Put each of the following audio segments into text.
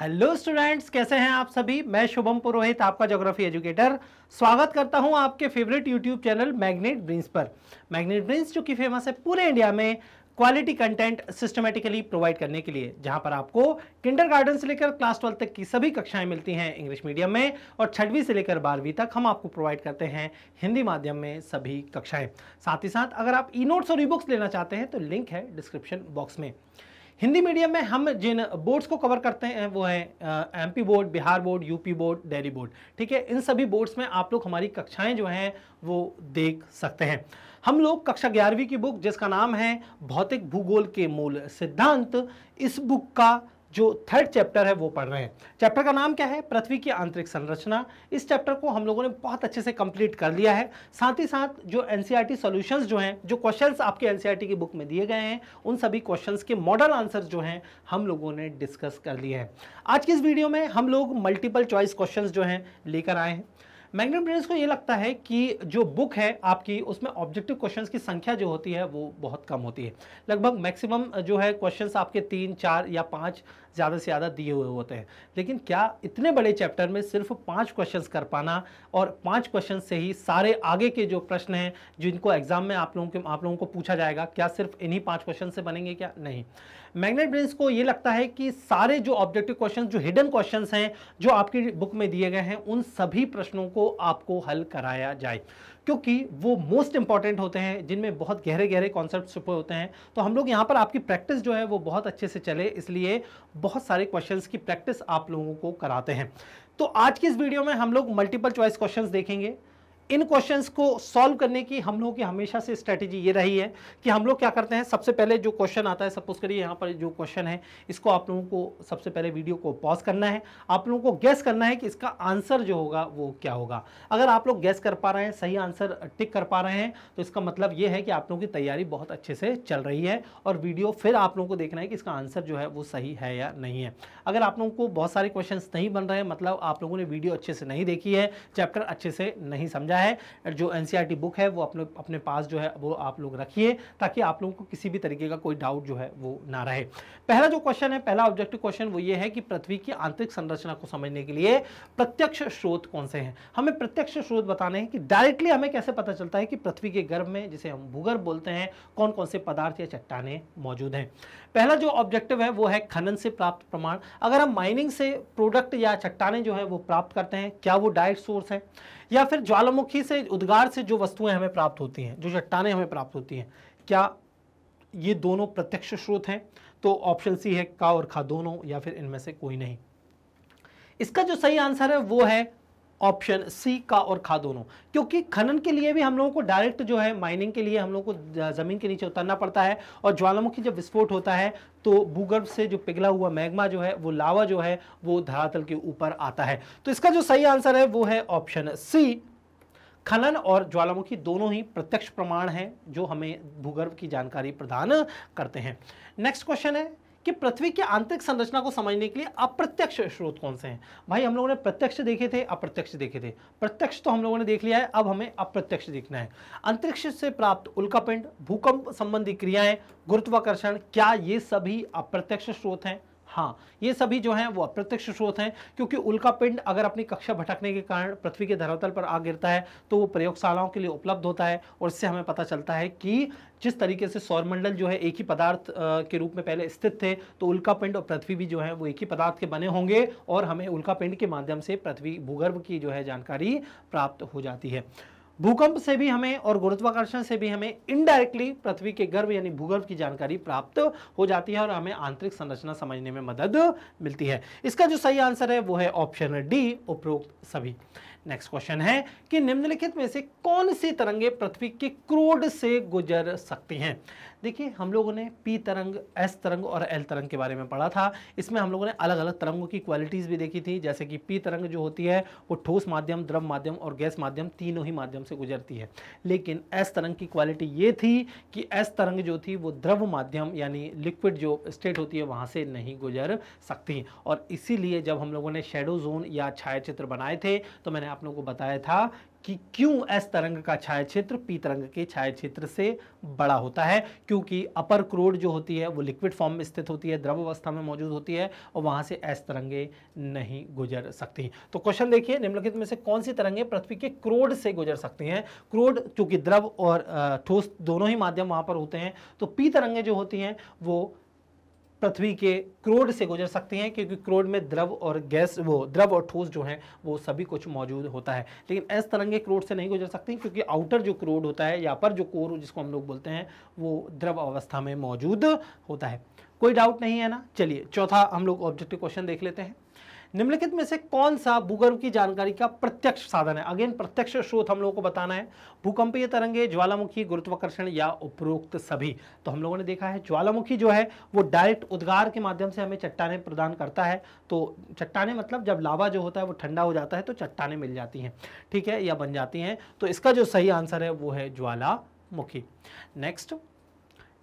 hello students कैसे हैं आप सभी मैं शुभम पुरोहित आपका ज्योग्राफी एजुकेटर स्वागत करता हूं आपके favourite YouTube channel magnet brains पर मैग्नेट ब्रिंस जो कि फेमस है पूरे इंडिया में क्वालिटी कंटेंट सिस्टमेटिकली प्रोवाइड करने के लिए जहां पर आपको किंडर गार्डन से लेकर क्लास ट्वेल्थ तक की सभी कक्षाएं मिलती हैं इंग्लिश मीडियम में और छठवीं से लेकर बारहवीं तक हम आपको प्रोवाइड करते हैं हिंदी माध्यम में सभी कक्षाएं साथ ही साथ अगर आप ई नोट्स और ई बुक्स लेना चाहते हैं तो लिंक है डिस्क्रिप्शन बॉक्स में हिंदी मीडियम में हम जिन बोर्ड्स को कवर करते हैं वो हैं MP board Bihar board UP board Delhi board ठीक है इन सभी बोर्ड्स में आप लोग हमारी कक्षाएं जो हैं वो देख सकते हैं हम लोग कक्षा ग्यारहवीं की बुक जिसका नाम है भौतिक भूगोल के मूल सिद्धांत इस बुक का जो थर्ड चैप्टर है वो पढ़ रहे हैं चैप्टर का नाम क्या है पृथ्वी की आंतरिक संरचना इस चैप्टर को हम लोगों ने बहुत अच्छे से कंप्लीट कर लिया है साथ ही साथ जो एन सी e जो हैं जो क्वेश्चंस आपके एन e की बुक में दिए गए हैं उन सभी क्वेश्चंस के मॉडल आंसर जो हैं हम लोगों ने डिस्कस कर लिए हैं आज की इस वीडियो में हम लोग मल्टीपल चॉइस क्वेश्चन जो हैं लेकर आए हैं मैग्नम ब्रेन्स को ये लगता है कि जो बुक है आपकी उसमें ऑब्जेक्टिव क्वेश्चंस की संख्या जो होती है वो बहुत कम होती है लगभग मैक्सिमम जो है क्वेश्चंस आपके तीन चार या पाँच ज़्यादा से ज़्यादा दिए हुए होते हैं लेकिन क्या इतने बड़े चैप्टर में सिर्फ पाँच क्वेश्चन कर पाना और पाँच क्वेश्चन से ही सारे आगे के जो प्रश्न हैं जिनको एग्जाम में आप लोगों के आप लोगों को पूछा जाएगा क्या सिर्फ इन्हीं पाँच क्वेश्चन से बनेंगे क्या नहीं मैग्नेट ब्रेंस को ये लगता है कि सारे जो ऑब्जेक्टिव क्वेश्चन जो हिडन क्वेश्चन हैं जो आपकी बुक में दिए गए हैं उन सभी प्रश्नों को आपको हल कराया जाए क्योंकि वो मोस्ट इंपॉर्टेंट होते हैं जिनमें बहुत गहरे गहरे कॉन्सेप्ट छुपे होते हैं तो हम लोग यहाँ पर आपकी प्रैक्टिस जो है वो बहुत अच्छे से चले इसलिए बहुत सारे क्वेश्चन की प्रैक्टिस आप लोगों को कराते हैं तो आज की इस वीडियो में हम लोग मल्टीपल चॉइस क्वेश्चन देखेंगे इन क्वेश्चंस को सॉल्व करने की हम लोगों की हमेशा से स्ट्रैटेजी ये रही है कि हम लोग क्या करते हैं सबसे पहले जो क्वेश्चन आता है सपोज करिए यहाँ पर जो क्वेश्चन है इसको आप लोगों को सबसे पहले वीडियो को पॉज करना है आप लोगों को गैस करना है कि इसका आंसर जो होगा वो क्या होगा अगर आप लोग गैस कर पा रहे हैं सही आंसर टिक कर पा रहे हैं तो इसका मतलब ये है कि आप लोगों की तैयारी बहुत अच्छे से चल रही है और वीडियो फिर आप लोगों को देखना है कि इसका आंसर जो है वो सही है या नहीं है अगर आप लोगों को बहुत सारे क्वेश्चन नहीं बन रहे हैं मतलब आप लोगों ने वीडियो अच्छे से नहीं देखी है चैप्टर अच्छे से नहीं समझा फायदा है जो एन बुक e है वो अपने अपने पास जो है वो आप लोग रखिए ताकि आप लोगों को किसी भी तरीके का कोई डाउट जो है वो ना रहे पहला जो क्वेश्चन है पहला ऑब्जेक्टिव क्वेश्चन वो ये है कि पृथ्वी की आंतरिक संरचना को समझने के लिए प्रत्यक्ष स्रोत कौन से हैं हमें प्रत्यक्ष स्रोत बताने हैं कि डायरेक्टली हमें कैसे पता चलता है कि पृथ्वी के गर्भ में जिसे हम भूगर्भ बोलते हैं कौन कौन से पदार्थ या चट्टाने मौजूद हैं पहला जो ऑब्जेक्टिव है वो है खनन से प्राप्त प्रमाण अगर हम माइनिंग से प्रोडक्ट या चट्टाने जो है वो प्राप्त करते हैं क्या वो डायरेक्ट सोर्स है या फिर ज्वालामुखी से उद्गार से जो वस्तुएं हमें प्राप्त होती हैं जो चट्टाने हमें प्राप्त होती हैं क्या ये दोनों प्रत्यक्ष स्रोत हैं तो ऑप्शन सी है का और खा दोनों या फिर इनमें से कोई नहीं इसका जो सही आंसर है वो है ऑप्शन सी का और खा दोनों क्योंकि खनन के लिए भी हम लोगों को डायरेक्ट जो है माइनिंग के लिए हम लोगों को ज़मीन के नीचे उतरना पड़ता है और ज्वालामुखी जब विस्फोट होता है तो भूगर्भ से जो पिघला हुआ मैग्मा जो है वो लावा जो है वो धरातल के ऊपर आता है तो इसका जो सही आंसर है वो है ऑप्शन सी खनन और ज्वालामुखी दोनों ही प्रत्यक्ष प्रमाण हैं जो हमें भूगर्भ की जानकारी प्रदान करते हैं नेक्स्ट क्वेश्चन है कि पृथ्वी की आंतरिक संरचना को समझने के लिए अप्रत्यक्ष स्रोत कौन से हैं भाई हम लोगों ने प्रत्यक्ष देखे थे अप्रत्यक्ष देखे थे प्रत्यक्ष तो हम लोगों ने देख लिया है अब हमें अप्रत्यक्ष देखना है अंतरिक्ष से प्राप्त उल्कापिंड भूकंप संबंधी क्रियाएं गुरुत्वाकर्षण क्या ये सभी अप्रत्यक्ष स्रोत हैं हाँ ये सभी जो हैं वो अप्रत्यक्ष स्रोत हैं क्योंकि उल्का पिंड अगर अपनी कक्षा भटकने के कारण पृथ्वी के धरातल पर आ गिरता है तो वो प्रयोगशालाओं के लिए उपलब्ध होता है और इससे हमें पता चलता है कि जिस तरीके से सौरमंडल जो है एक ही पदार्थ के रूप में पहले स्थित थे तो उल्का पिंड और पृथ्वी भी जो है वो एक ही पदार्थ के बने होंगे और हमें उल्का पिंड के माध्यम से पृथ्वी भूगर्भ की जो है जानकारी प्राप्त हो जाती है भूकंप से भी हमें और गुरुत्वाकर्षण से भी हमें इनडायरेक्टली पृथ्वी के गर्भ यानी भूगर्भ की जानकारी प्राप्त हो जाती है और हमें आंतरिक संरचना समझने में मदद मिलती है इसका जो सही आंसर है वो है ऑप्शन डी उपरोक्त सभी नेक्स्ट क्वेश्चन है कि निम्नलिखित में से कौन सी तरंगे पृथ्वी के क्रोड से गुजर सकती हैं देखिए हम लोगों ने पी तरंग एस तरंग और एल तरंग के बारे में पढ़ा था इसमें हम लोगों ने अलग अलग तरंगों की क्वालिटीज़ भी देखी थी जैसे कि पी तरंग जो होती है वो ठोस माध्यम द्रव माध्यम और गैस माध्यम तीनों ही माध्यम से गुजरती है लेकिन एस तरंग की क्वालिटी ये थी कि एस तरंग जो थी वो द्रव माध्यम यानी लिक्विड जो स्टेट होती है वहाँ से नहीं गुजर सकती और इसीलिए जब हम लोगों ने शेडो जोन या छायाचित्र बनाए थे तो मैंने आप लोगों को बताया था कि क्यों एस तरंग का छाया क्षेत्र पी तरंग के छाया क्षेत्र से बड़ा होता है क्योंकि अपर क्रोड जो होती है वो लिक्विड फॉर्म में स्थित होती है द्रव अवस्था में मौजूद होती है और वहां से एस तरंगे नहीं गुजर सकती तो क्वेश्चन देखिए निम्नलिखित में से कौन सी तरंगे पृथ्वी के क्रोड से गुजर सकती हैं क्रोड चूंकि द्रव और ठोस दोनों ही माध्यम वहां पर होते हैं तो पी तरंगे जो होती हैं वो पृथ्वी के क्रोड से गुजर सकती हैं क्योंकि क्रोड में द्रव और गैस वो द्रव और ठोस जो हैं वो सभी कुछ मौजूद होता है लेकिन एस तरंगे क्रोड से नहीं गुजर सकती क्योंकि आउटर जो क्रोड होता है या पर जो कोर जिसको हम लोग बोलते हैं वो द्रव अवस्था में मौजूद होता है कोई डाउट नहीं है ना चलिए चौथा हम लोग ऑब्जेक्टिव क्वेश्चन देख लेते हैं निम्नलिखित में से कौन सा भूगर्भ की जानकारी का प्रत्यक्ष साधन है अगेन प्रत्यक्ष स्रोत हम लोगों को बताना है भूकंपीय तरंगे ज्वालामुखी गुरुत्वाकर्षण या उपरोक्त सभी तो हम लोगों ने देखा है ज्वालामुखी जो है वो डायरेक्ट उद्गार के माध्यम से हमें चट्टाने प्रदान करता है तो चट्टाने मतलब जब लावा जो होता है वो ठंडा हो जाता है तो चट्टाने मिल जाती हैं ठीक है या बन जाती हैं तो इसका जो सही आंसर है वो है ज्वालामुखी नेक्स्ट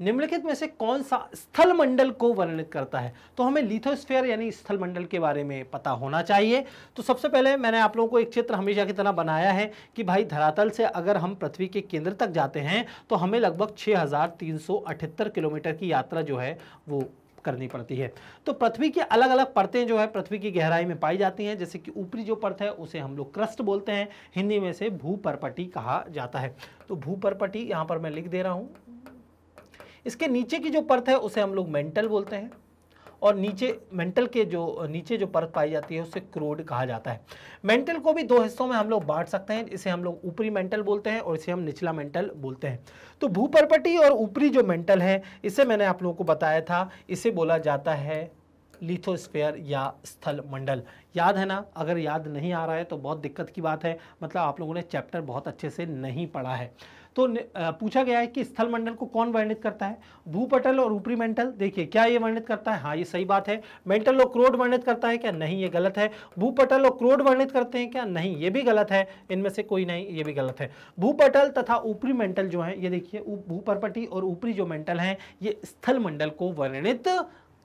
निम्नलिखित में से कौन सा स्थल मंडल को वर्णित करता है तो हमें लिथोस्फेयर यानी स्थल मंडल के बारे में पता होना चाहिए तो सबसे पहले मैंने आप लोगों को एक चित्र हमेशा की तरह बनाया है कि भाई धरातल से अगर हम पृथ्वी के केंद्र तक जाते हैं तो हमें लगभग छः किलोमीटर की यात्रा जो है वो करनी पड़ती है तो पृथ्वी की अलग अलग परतें जो है पृथ्वी की गहराई में पाई जाती हैं जैसे कि ऊपरी जो परत है उसे हम लोग क्रस्ट बोलते हैं हिंदी में से भूपरपटी कहा जाता है तो भूपरपटी यहाँ पर मैं लिख दे रहा हूँ इसके नीचे की जो परत है उसे हम लोग मेंटल बोलते हैं और नीचे मेंटल के जो नीचे जो परत पाई जाती है उसे क्रोड कहा जाता है मेंटल को भी दो हिस्सों में हम लोग बांट सकते हैं इसे हम लोग ऊपरी मेंटल बोलते हैं और इसे हम निचला मेंटल बोलते हैं तो भूपरपटी और ऊपरी जो मेंटल है इसे मैंने आप लोगों को बताया था इसे बोला जाता है लिथोस्फेयर या स्थल मंडल याद है ना अगर याद नहीं आ रहा है तो बहुत दिक्कत की बात है मतलब आप लोगों ने चैप्टर बहुत अच्छे से नहीं पढ़ा है तो पूछा गया है कि स्थल मंडल को कौन वर्णित करता है भूपटल और ऊपरी मेंटल देखिए क्या ये वर्णित करता है हाँ ये सही बात है मेंटल और क्रोड वर्णित करता है क्या नहीं ये गलत है भूपटल और क्रोड वर्णित करते हैं क्या नहीं ये भी गलत है इनमें से कोई नहीं ये भी गलत है भूपटल तथा ऊपरी मेंटल जो है ये देखिए भूपरपटी और ऊपरी जो मेंटल है ये स्थल मंडल को वर्णित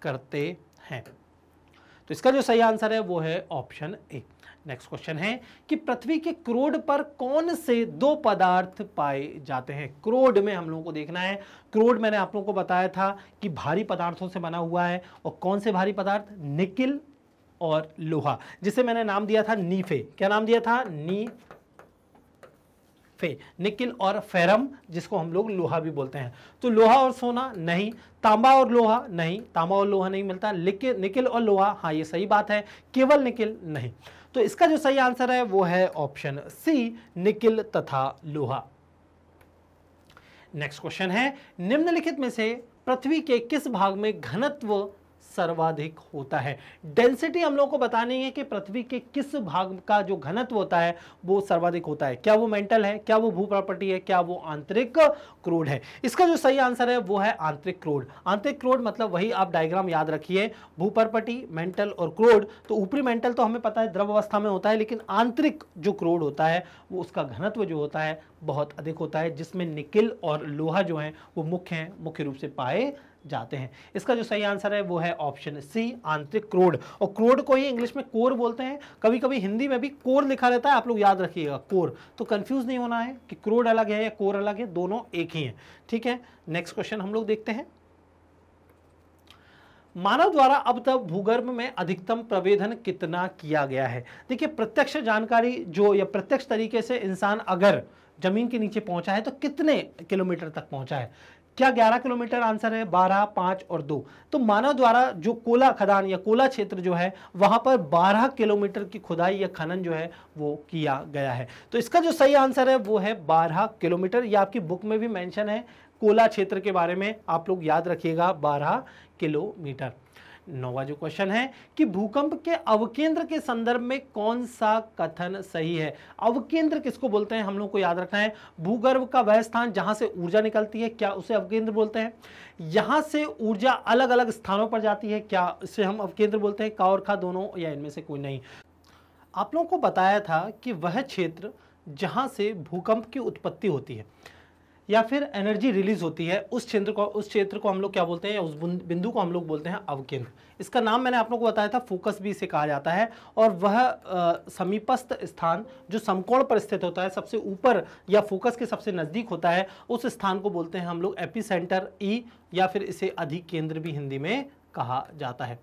करते हैं तो इसका जो सही आंसर है वो है ऑप्शन ए नेक्स्ट क्वेश्चन है कि पृथ्वी के क्रोड पर कौन से दो पदार्थ पाए जाते हैं क्रोड में हम लोगों को देखना है क्रोड मैंने आप लोगों को बताया था कि भारी पदार्थों से बना हुआ है और कौन से भारी पदार्थ निकिल और लोहा जिसे मैंने नाम दिया था नीफे क्या नाम दिया था नी फे निकिल और फेरम जिसको हम लोग लोहा भी बोलते हैं तो लोहा और सोना नहीं तांबा और लोहा नहीं तांबा और लोहा नहीं मिलता निकिल और लोहा हाँ ये सही बात है केवल निकिल नहीं तो इसका जो सही आंसर है वो है ऑप्शन सी निकिल तथा लोहा नेक्स्ट क्वेश्चन है निम्नलिखित में से पृथ्वी के किस भाग में घनत्व सर्वाधिक होता है डेंसिटी हम लोग को बतानी है कि पृथ्वी के किस भाग का जो घनत्व होता है वो सर्वाधिक होता है क्या वो मेंटल है क्या वो भू प्रॉपर्टी है क्या वो आंतरिक क्रोड है इसका जो सही आंसर है वो है आंतरिक क्रोड आंतरिक क्रोड मतलब वही आप डायग्राम याद रखिए भू प्रॉपर्टी मेंटल और क्रोड तो ऊपरी मेंटल तो हमें पता है द्रव अवस्था में होता है लेकिन आंतरिक जो क्रोड होता है वो उसका घनत्व जो होता है बहुत अधिक होता है जिसमें निकिल और लोहा जो है वो मुख्य है मुख्य रूप से पाए जाते हैं इसका जो सही आंसर है वो है ऑप्शन सी आंतरिक क्रोड और क्रोड को ही इंग्लिश में कोर बोलते हैं कभी कभी हिंदी में भी कोर लिखा रहता है आप लोग याद रखिएगा कोर तो कंफ्यूज नहीं होना है कि क्रोड अलग है या कोर अलग है दोनों एक ही है ठीक है नेक्स्ट क्वेश्चन हम लोग देखते हैं मानव द्वारा अब तक भूगर्भ में अधिकतम प्रवेदन कितना किया गया है देखिए प्रत्यक्ष जानकारी जो या प्रत्यक्ष तरीके से इंसान अगर जमीन के नीचे पहुंचा है तो कितने किलोमीटर तक पहुंचा है क्या 11 किलोमीटर आंसर है 12, 5 और 2 तो मानव द्वारा जो कोला खदान या कोला क्षेत्र जो है वहां पर 12 किलोमीटर की खुदाई या खनन जो है वो किया गया है तो इसका जो सही आंसर है वो है 12 किलोमीटर या आपकी बुक में भी मेंशन है कोला क्षेत्र के बारे में आप लोग याद रखिएगा 12 किलोमीटर नौवा जो क्वेश्चन है कि भूकंप के अवकेंद्र के संदर्भ में कौन सा कथन सही है अवकेंद्र किसको बोलते हैं हम लोग को याद रखना है भूगर्भ का वह स्थान जहां से ऊर्जा निकलती है क्या उसे अवकेंद्र बोलते हैं यहां से ऊर्जा अलग अलग स्थानों पर जाती है क्या इसे हम अवकेंद्र बोलते हैं का और खा दोनों या इनमें से कोई नहीं आप लोगों को बताया था कि वह क्षेत्र जहाँ से भूकंप की उत्पत्ति होती है या फिर एनर्जी रिलीज होती है उस क्षेत्र को उस क्षेत्र को हम लोग क्या बोलते हैं या उस बिंदु को हम लोग बोलते हैं अवकेंद्र इसका नाम मैंने आप लोग को बताया था फोकस भी इसे कहा जाता है और वह समीपस्थ स्थान जो समकोण पर स्थित होता है सबसे ऊपर या फोकस के सबसे नज़दीक होता है उस स्थान को बोलते हैं हम लोग एपी सेंटर ई या फिर इसे अधिक केंद्र भी हिंदी में कहा जाता है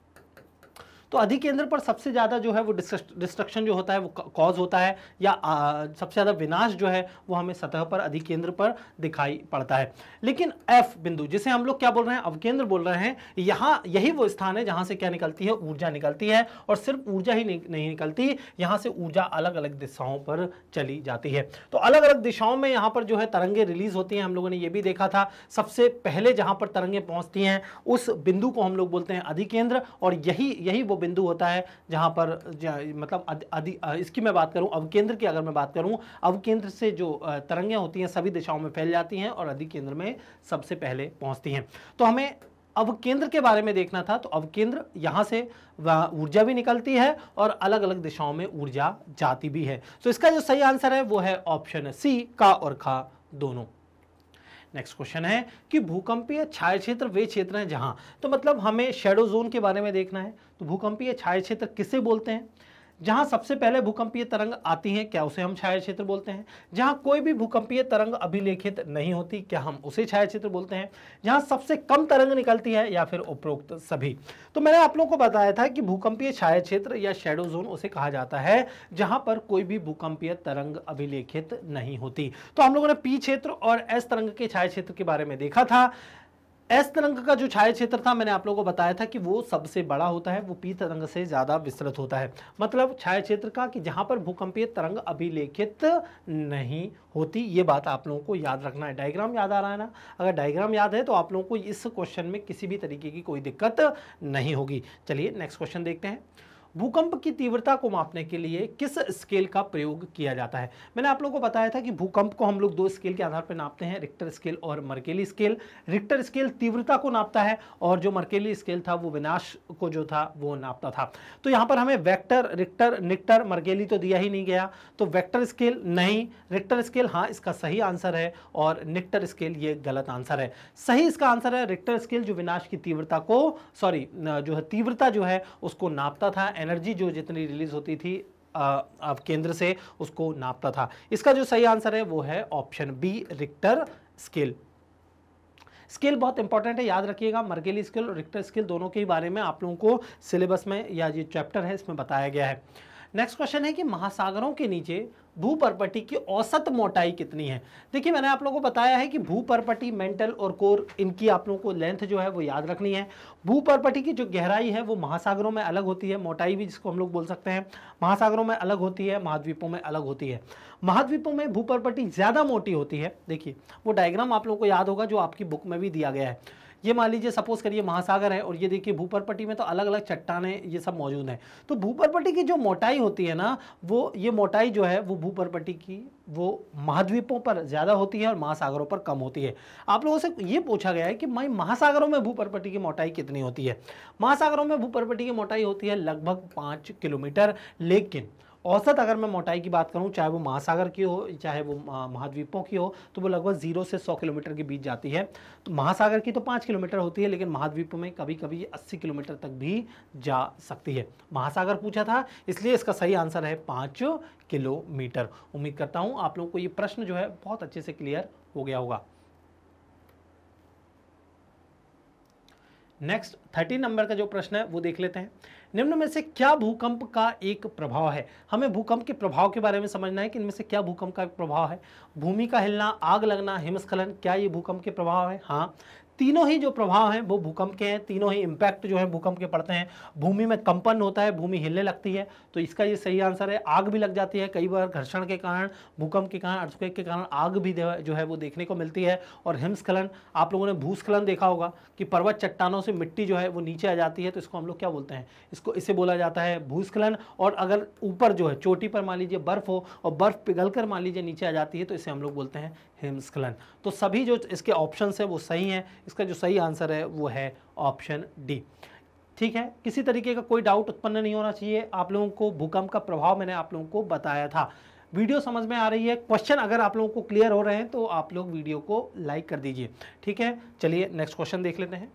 तो अधिकेंद्र पर सबसे ज़्यादा जो है वो डिस्ट्रक्शन जो होता है वो कॉज होता है या आ, सबसे ज़्यादा विनाश जो है वो हमें सतह पर अधिकेंद्र पर दिखाई पड़ता है लेकिन एफ बिंदु जिसे हम लोग क्या बोल रहे हैं अवकेंद्र बोल रहे हैं यहाँ यही वो स्थान है जहाँ से क्या निकलती है ऊर्जा निकलती है और सिर्फ ऊर्जा ही नहीं निकलती यहाँ से ऊर्जा अलग अलग दिशाओं पर चली जाती है तो अलग अलग दिशाओं में यहाँ पर जो है तरंगे रिलीज होती हैं हम लोगों ने ये भी देखा था सबसे पहले जहाँ पर तरंगे पहुँचती हैं उस बिंदु को हम लोग बोलते हैं अधिकेंद्र और यही यही वो बिंदु होता है जहाँ पर मतलब अधि इसकी मैं बात करूँ अवकेंद्र की अगर मैं बात करूँ अवकेंद्र से जो तरंगें होती हैं सभी दिशाओं में फैल जाती हैं और अधिकेंद्र में सबसे पहले पहुँचती हैं तो हमें अब केंद्र के बारे में देखना था तो अब केंद्र यहाँ से ऊर्जा भी निकलती है और अलग अलग दिशाओं में ऊर्जा जाती भी है तो इसका जो सही आंसर है वो है ऑप्शन सी का और खा दोनों नेक्स्ट क्वेश्चन है कि भूकंपीय छाया क्षेत्र वे क्षेत्र हैं जहां तो मतलब हमें शेडो जोन के बारे में देखना है तो भूकंपीय छाया क्षेत्र किसे बोलते हैं जहां सबसे पहले भूकंपीय तरंग आती है क्या उसे हम छाया क्षेत्र बोलते हैं जहां कोई भी भूकंपीय तरंग अभिलेखित नहीं होती क्या हम उसे छाया क्षेत्र बोलते हैं जहां सबसे कम तरंग निकलती है या फिर उपरोक्त सभी तो मैंने आप लोगों को बताया था कि भूकंपीय छाया क्षेत्र या शेडो जोन उसे कहा जाता है जहां पर कोई भी भूकंपीय तरंग अभिलेखित नहीं होती तो हम लोगों ने पी क्षेत्र और एस तरंग के छाया क्षेत्र के बारे में देखा था एस तरंग का जो छाया क्षेत्र था मैंने आप लोगों को बताया था कि वो सबसे बड़ा होता है वो पी तरंग से ज़्यादा विस्तृत होता है मतलब छाया क्षेत्र का कि जहां पर भूकंपीय तरंग अभिलेखित नहीं होती ये बात आप लोगों को याद रखना है डायग्राम याद आ रहा है ना अगर डायग्राम याद है तो आप लोगों को इस क्वेश्चन में किसी भी तरीके की कोई दिक्कत नहीं होगी चलिए नेक्स्ट क्वेश्चन देखते हैं भूकंप की तीव्रता को मापने के लिए किस स्केल का प्रयोग किया जाता है मैंने आप लोगों को बताया था कि भूकंप को हम लोग दो स्केल के आधार पर नापते हैं रिक्टर स्केल और मर्केली स्केल रिक्टर स्केल तीव्रता को नापता है और जो मर्केली स्केल था वो विनाश को जो था वो नापता था तो यहाँ पर हमें वैक्टर रिक्टर निक्टर मर्केली तो दिया ही नहीं गया तो वैक्टर स्केल नहीं रिक्टर स्केल हाँ इसका सही आंसर है और निक्टर स्केल ये गलत आंसर है सही इसका आंसर है रिक्टर स्केल जो विनाश की तीव्रता को सॉरी जो है तीव्रता जो है उसको नापता था एनर्जी जो जितनी रिलीज होती थी आप केंद्र से उसको नापता था इसका जो सही आंसर है वो है option B Richter scale scale बहुत इंपॉर्टेंट है याद रखिएगा मर्केली स्केल और रिक्टर स्केल दोनों के बारे में आप लोगों को सिलेबस में या जो चैप्टर है इसमें बताया गया है नेक्स्ट क्वेश्चन है कि महासागरों के नीचे भूपरपटी की औसत मोटाई कितनी है देखिए मैंने आप लोगों को बताया है कि भूपरपटी मेंटल और कोर इनकी आप लोगों को लेंथ जो है वो याद रखनी है भूपरपटी की जो गहराई है वो महासागरों में अलग होती है मोटाई भी जिसको हम लोग बोल सकते हैं महासागरों में अलग होती है महाद्वीपों में अलग होती है महाद्वीपों में भूपरपटी ज़्यादा मोटी होती है देखिए वो डायग्राम आप लोगों को याद होगा जो आपकी बुक में भी दिया गया है ये मान लीजिए सपोज करिए महासागर है और ये देखिए भूपरपट्टी में तो अलग अलग चट्टाने ये सब मौजूद हैं तो भूपरपट्टी की जो मोटाई होती है ना वो ये मोटाई जो है वो भूपरपट्टी की वो महाद्वीपों पर ज़्यादा होती है और महासागरों पर कम होती है आप लोगों से ये पूछा गया है कि भाई महासागरों में भूपरपट्टी की मोटाई कितनी होती है महासागरों में भूपरपट्टी की मोटाई होती है लगभग पाँच किलोमीटर लेकिन औसत अगर मैं मोटाई की बात करूं चाहे वो महासागर की हो चाहे वो महाद्वीपों की हो तो वो लगभग जीरो से सौ किलोमीटर के बीच जाती है तो महासागर की तो पाँच किलोमीटर होती है लेकिन महाद्वीप में कभी कभी अस्सी किलोमीटर तक भी जा सकती है महासागर पूछा था इसलिए इसका सही आंसर है पाँच किलोमीटर उम्मीद करता हूँ आप लोगों को ये प्रश्न जो है बहुत अच्छे से क्लियर हो गया होगा नेक्स्ट थर्टीन नंबर का जो प्रश्न है वो देख लेते हैं निम्न में से क्या भूकंप का एक प्रभाव है हमें भूकंप के प्रभाव के बारे में समझना है कि इनमें से क्या भूकंप का एक प्रभाव है भूमि का हिलना आग लगना हिमस्खलन क्या ये भूकंप के प्रभाव है हाँ तीनों ही जो प्रभाव हैं वो भूकंप के हैं तीनों ही इम्पैक्ट जो है भूकंप के पड़ते हैं भूमि में कंपन होता है भूमि हिलने लगती है तो इसका ये सही आंसर है आग भी लग जाती है कई बार घर्षण के कारण भूकंप के कारण अर्थक्वेक के कारण आग भी जो है वो देखने को मिलती है और हिमस्खलन आप लोगों ने भूस्खलन देखा होगा कि पर्वत चट्टानों से मिट्टी जो है वो नीचे आ जाती है तो इसको हम लोग क्या बोलते हैं इसको इसे बोला जाता है भूस्खलन और अगर ऊपर जो है चोटी पर मान लीजिए बर्फ हो और बर्फ पिघल कर मान लीजिए नीचे आ जाती है तो इसे हम लोग बोलते हैं हिमस्खलन तो सभी जो इसके ऑप्शन हैं वो सही हैं इसका जो सही आंसर है वो है ऑप्शन डी ठीक है किसी तरीके का कोई डाउट उत्पन्न नहीं होना चाहिए आप लोगों को भूकंप का प्रभाव मैंने आप लोगों को बताया था वीडियो समझ में आ रही है क्वेश्चन अगर आप लोगों को क्लियर हो रहे हैं तो आप लोग वीडियो को लाइक कर दीजिए ठीक है चलिए नेक्स्ट क्वेश्चन देख लेते हैं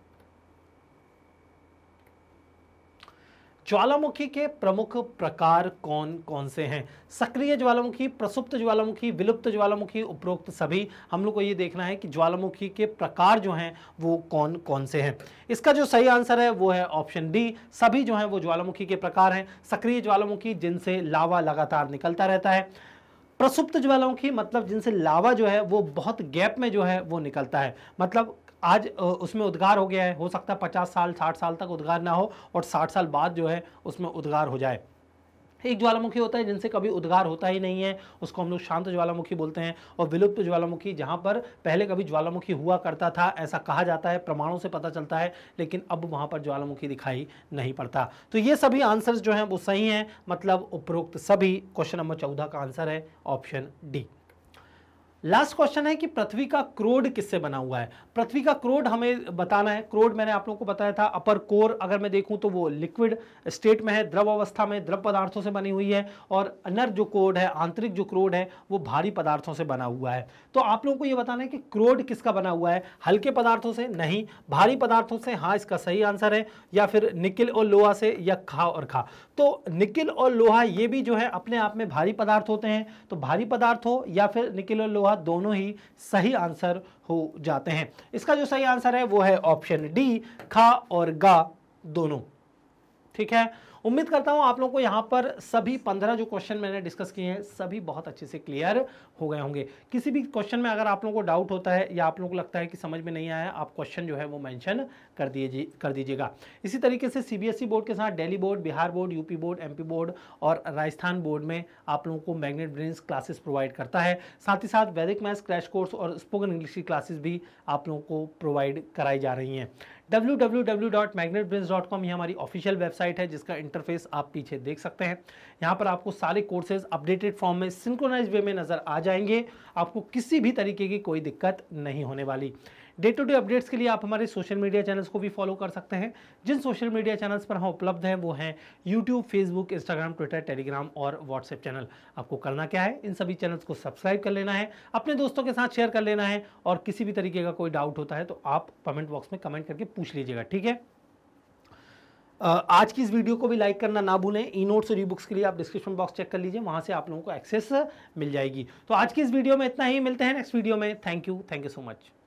ज्वालामुखी के प्रमुख प्रकार कौन कौन से हैं सक्रिय ज्वालामुखी प्रसुप्त ज्वालामुखी विलुप्त ज्वालामुखी उपरोक्त सभी हम लोग को ये देखना है कि ज्वालामुखी के प्रकार जो हैं वो कौन कौन से हैं इसका जो सही आंसर है वो है ऑप्शन डी सभी जो हैं वो ज्वालामुखी के प्रकार हैं सक्रिय ज्वालामुखी जिनसे लावा लगातार निकलता रहता है प्रसुप्त ज्वालामुखी मतलब जिनसे लावा जो है वो बहुत गैप में जो है वो निकलता है मतलब आज उसमें उद्गार हो गया है हो सकता है पचास साल साठ साल तक उद्गार ना हो और साठ साल बाद जो है उसमें उद्गार हो जाए एक ज्वालामुखी होता है जिनसे कभी उद्गार होता ही नहीं है उसको हम लोग शांत ज्वालामुखी बोलते हैं और विलुप्त ज्वालामुखी जहाँ पर पहले कभी ज्वालामुखी हुआ करता था ऐसा कहा जाता है प्रमाणों से पता चलता है लेकिन अब वहाँ पर ज्वालामुखी दिखाई नहीं पड़ता तो ये सभी आंसर्स जो हैं वो सही हैं मतलब उपरोक्त सभी क्वेश्चन नंबर चौदह का आंसर है ऑप्शन डी लास्ट क्वेश्चन है कि पृथ्वी का क्रोड किससे बना हुआ है पृथ्वी का क्रोड हमें बताना है क्रोड मैंने आप लोगों को बताया था अपर कोर अगर मैं देखूं तो वो लिक्विड स्टेट में है द्रव अवस्था में द्रव पदार्थों से बनी हुई है और अनर जो क्रोड है आंतरिक जो क्रोड है वो भारी पदार्थों से बना हुआ है तो आप लोगों को ये बताना है कि क्रोड किसका बना हुआ है हल्के पदार्थों से नहीं भारी पदार्थों से हाँ इसका सही आंसर है या फिर निकिल और लोहा से या खा और खा तो निकिल और लोहा ये भी जो है अपने आप में भारी पदार्थ होते हैं तो भारी पदार्थ हो या फिर निकिल और लोहा हुआ दोनों ही सही आंसर हो जाते हैं इसका जो सही आंसर है वो है ऑप्शन डी खा और गा दोनों ठीक है उम्मीद करता हूँ आप लोगों को यहाँ पर सभी पंद्रह जो क्वेश्चन मैंने डिस्कस किए हैं सभी बहुत अच्छे से क्लियर हो गए होंगे किसी भी क्वेश्चन में अगर आप लोगों को डाउट होता है या आप लोगों को लगता है कि समझ में नहीं आया आप क्वेश्चन जो है वो मैंशन कर दीजिए कर दीजिएगा इसी तरीके से सी बोर्ड e के साथ Delhi board Bihar board UP board M board और राजस्थान बोर्ड में आप लोगों को मैग्नेट ब्रेन्स क्लासेस प्रोवाइड करता है साथ ही साथ वैदिक मैथ्स क्रैश कोर्स और स्पोकन इंग्लिश की क्लासेस भी आप लोगों को प्रोवाइड कराई जा रही हैं W W W dot magnet com ये हमारी ऑफिशियल वेबसाइट है जिसका इंटरफेस आप पीछे देख सकते हैं यहाँ पर आपको सारे कोर्सेज अपडेटेड फॉर्म में सिंक्रोनाइज वे में नज़र आ जाएंगे आपको किसी भी तरीके की कोई दिक्कत नहीं होने वाली डे टू डे अपडेट्स के लिए आप हमारे सोशल मीडिया चैनल्स को भी फॉलो कर सकते हैं जिन सोशल मीडिया चैनल्स पर हम उपलब्ध हैं वो हैं YouTube Facebook Instagram Twitter Telegram और व्हाट्सएप चैनल आपको करना क्या है इन सभी चैनल्स को सब्सक्राइब कर लेना है अपने दोस्तों के साथ शेयर कर लेना है और किसी भी तरीके का कोई डाउट होता है तो आप कमेंट बॉक्स में कमेंट करके पूछ लीजिएगा ठीक है आज की इस वीडियो को भी लाइक करना ना भूलें ई नोट्स और ई बुक्स के लिए आप डिस्क्रिप्शन बॉक्स चेक कर लीजिए वहाँ से आप लोगों को एक्सेस मिल जाएगी तो आज की इस वीडियो में इतना ही मिलते हैं नेक्स्ट वीडियो में thank you thank you so much